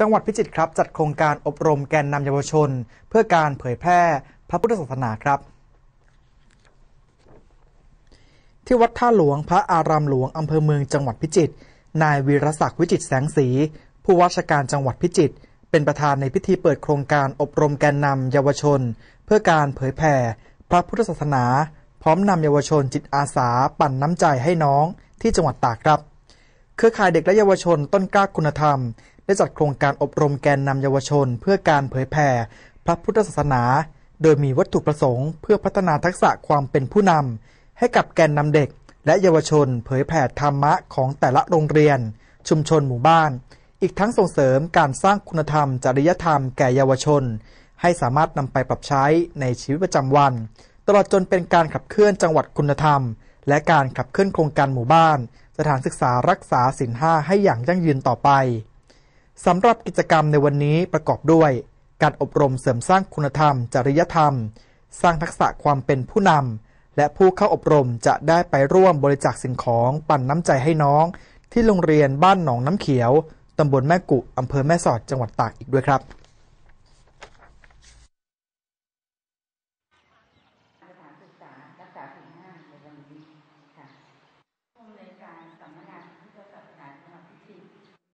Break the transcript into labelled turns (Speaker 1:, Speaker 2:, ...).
Speaker 1: จังหวัดพิจิตรครับ จัดโครงการอบรมแกนนำเยาวชน เพื่อการเผยแพร่พระพุทธศาสนาครับที่วัดท่าหลวงพระอารามหลวงอำเภอเมืองจังหวัดพิจิตรนายวีรศักดิ์วิจิตแสงสีผู้ว่าราชการจังหวัดพิจิตรเป็นประธานในพิธีเปิดโครงการอบรมแกนนำเยาวชนเพื่อการเผยแพร่พระพุทธศาสนา พร้อมนำเยาวชนจิตอาสา ปั่นน้ำใจให้น้องที่จังหวัดตากครับเครือข่ายเด็กและเยาวชนต้นกล้าคุณธรรม ได้จัดโครงการอบรมแกนนำเยาวชน เพื่อการเผยแผ่พระพุทธศาสนา โดยมีวัตถุประสงค์ เพื่อพัฒนาทักษะความเป็นผู้นำให้กับแกนนำเด็กและเยาวชนเผยแผ่ธรรมะของแต่ละโรงเรียน ชุมชนหมู่บ้าน อีกทั้งส่งเสริมการสร้างคุณธรรมจริยธรรมแก่เยาวชน ให้สามารถนำไปปรับใช้ในชีวิตประจำวัน ตลอดจนเป็นการขับเคลื่อนจังหวัดคุณธรรมและการขับเคลื่อนโครงการหมู่บ้าน สถานศึกษารักษาสินห้าให้อย่างยั่งยืนต่อไปสำหรับกิจกรรมในวันนี้ประกอบด้วย การอบรมเสริมสร้างคุณธรรม จริยธรรม สร้างทักษะความเป็นผู้นำและผู้เข้าอบรมจะได้ไปร่วมบริจาคสิ่งของ ปั่นน้ำใจให้น้อง ที่โรงเรียนบ้านหนองน้ำเขียวตำบลแม่กุอำเภอแม่สอดจังหวัดตากอีกด้วยครับ